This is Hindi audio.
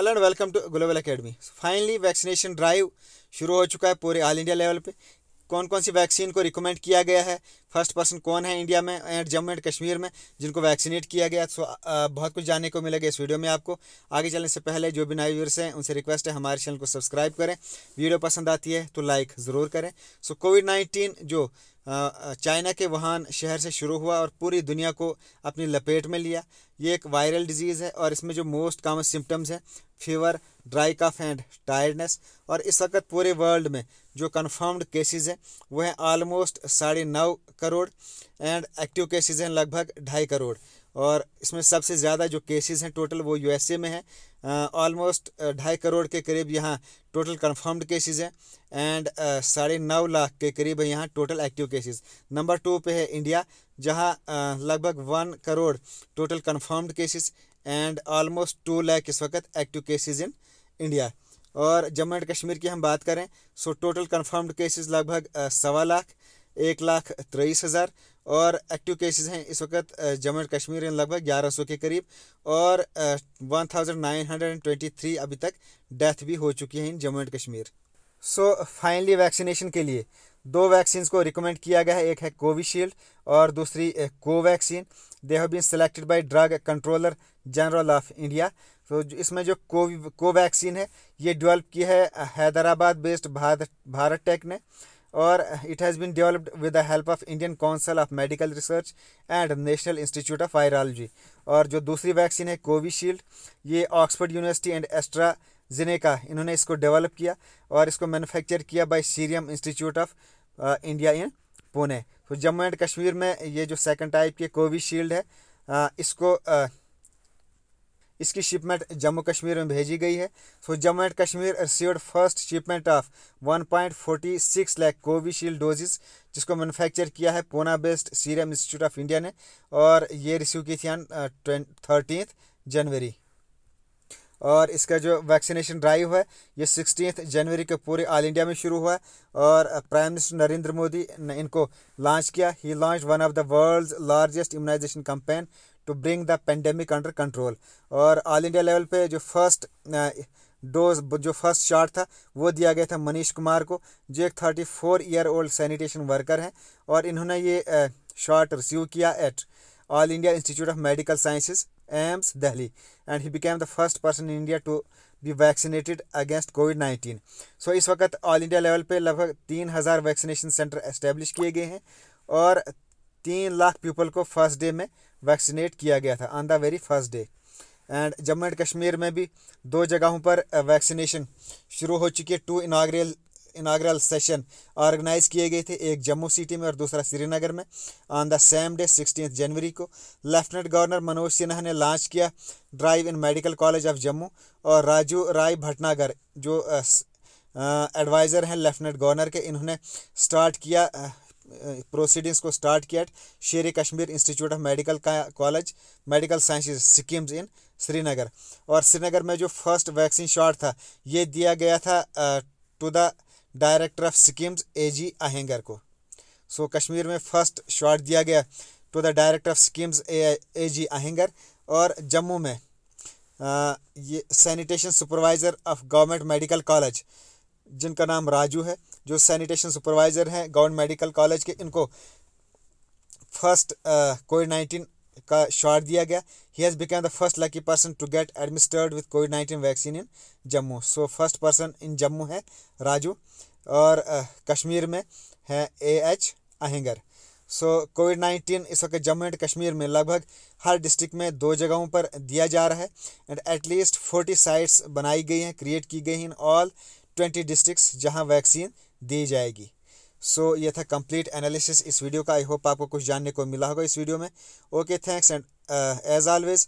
hello and welcome to global academy finally vaccination drive शुरू हो चुका है पूरे ऑल इंडिया लेवल पे कौन कौन सी वैक्सीन को रिकमेंड किया गया है फर्स्ट पर्सन कौन है इंडिया में एंड जम्मू एंड कश्मीर में जिनको वैक्सीनेट किया गया सो बहुत कुछ जानने को मिलेगा इस वीडियो में आपको आगे चलने से पहले जो भी नए व्यूर्स हैं उनसे रिक्वेस्ट है हमारे चैनल को सब्सक्राइब करें वीडियो पसंद आती है तो लाइक ज़रूर करें सो कोविड नाइन्टीन जो चाइना के वुहान शहर से शुरू हुआ और पूरी दुनिया को अपनी लपेट में लिया ये एक वायरल डिजीज़ है और इसमें जो मोस्ट कॉमन सिम्टम्स हैं fever dry cough and tiredness और इस वक्त पूरे वर्ल्ड में जो कन्फर्म्ड केसेस हैं वो हैं ऑलमोस्ट साढ़े नौ करोड़ एंड एक्टिव केसेस हैं लगभग ढाई करोड़ और इसमें सबसे ज़्यादा जो केसेस हैं टोटल वो यूएसए में है ऑलमोस्ट ढाई करोड़ के करीब यहाँ टोटल कन्फर्म्ड केसेस हैं एंड साढ़े नौ लाख के करीब है यहाँ total active cases number two पे है इंडिया जहाँ लगभग one crore total confirmed cases and almost two lakh इस वक्त एक्टिव केसेज इन इंडिया और जम्मू एंड कश्मीर की हम बात करें सो टोटल कन्फर्म्ड केसेज लगभग सवा लाख एक लाख तेईस हज़ार और एक्टिव केसेस हैं इस वक्त जम्मू एंड कश्मीर में लगभग ग्यारह सौ के करीब और one thousand nine hundred and twenty three अभी तक डेथ भी हो चुकी हैं in Jammu and Kashmir so finally vaccination के लिए दो वैक्सीन को रिकमेंड किया गया है एक है कोविशील्ड और दूसरी Covaxin they have been selected by drug controller general of India तो इसमें जो कोवैक्सीन है ये डेवलप की है हैदराबाद बेस्ड भारत भारत टेक ने और it has been developed with the help of Indian council of medical research and national institute of virology और जो दूसरी वैक्सीन है कोविशील्ड ये Oxford university and AstraZeneca इन्होंने इसको डेवलप किया और इसको मैन्युफैक्चर किया bye cerium institute of India in Pune तो जम्मू एंड कश्मीर में ये जो सेकंड टाइप की कोविशील्ड है आ, uh, इसको आ, uh, इसकी शिपमेंट जम्मू कश्मीर में भेजी गई है so Jammu and Kashmir received first shipment of 1.46 lakh Covishield doses जिसको मैन्युफैक्चर किया है Poona based serum institute of India ने और ये रिसीव की थी थर्टीन जनवरी uh, और इसका जो वैक्सीनेशन ड्राइव है ये सिक्सटीन जनवरी को पूरे ऑल इंडिया में शुरू हुआ और प्राइम मिनिस्टर नरेंद्र मोदी ने इनको लॉन्च किया ही launch one of the world's largest immunisation campaign to bring the pandemic under control और ऑल इंडिया लेवल पे जो फर्स्ट डोज uh, जो फर्स्ट शॉट था वो दिया गया था मनीष कुमार को जो एक thirty four year old sanitation worker हैं और इन्होंने ये शॉट uh, रिसीव किया at all India institute of medical sciences AIIMS Delhi and he became the first person in India to be vaccinated against covid nineteen so इस वक्त ऑल इंडिया लेवल पे लगभग तीन हज़ार वैक्सीनेशन सेंटर एस्टेब्लिश किए गए हैं और तीन लाख पीपल को फर्स्ट डे में वैक्सीनेट किया गया था on the very first day and Jammu and Kashmir में भी दो जगहों पर वैक्सीनेशन uh, शुरू हो चुकी है two inaugural inaugural session organise किए गए थे एक जम्मू सिटी में और दूसरा श्रीनगर में on the same day sixteen जनवरी को लेफ्टिनेंट गवर्नर मनोज सिन्हा ने लॉन्च किया drive in medical college of Jammu और राजू राय भटनागर जो एडवाइज़र uh, uh, हैं लेफ्टिनेंट गवर्नर के इन्होंने स्टार्ट किया प्रोसीडिंग्स को स्टार्ट किया Sher Kashmir institute of medical college medical science SKIMS in Srinagar और श्रीनगर में जो फर्स्ट वैक्सीन शॉट था ये दिया गया था to the director of SKIMS A G Ahangar को सो so, कश्मीर में फर्स्ट शॉट दिया गया to the director of SKIMS A G Ahangar और जम्मू में आ, ये sanitation supervisor of government medical college जिनका नाम राजू है जो सैनिटेशन सुपरवाइज़र हैं गवर्नमेंट मेडिकल कॉलेज के इनको फर्स्ट कोविड नाइन्टीन का शॉट दिया गया he has become the first lucky person to get administered with covid nineteen vaccine in Jammu so first person in Jammu है राजू और uh, कश्मीर में है A H Ahangar so covid nineteen इस वक्त जम्मू एंड कश्मीर में लगभग हर डिस्ट्रिक्ट में दो जगहों पर दिया जा रहा है एंड एटलीस्ट फोर्टी साइट्स बनाई गई हैं क्रिएट की गई हैं इन ऑल ट्वेंटी डिस्ट्रिक्स जहां वैक्सीन दी जाएगी सो so, ये था कंप्लीट एनालिसिस इस वीडियो का आई होप आपको कुछ जानने को मिला होगा इस वीडियो में okay thanks and as always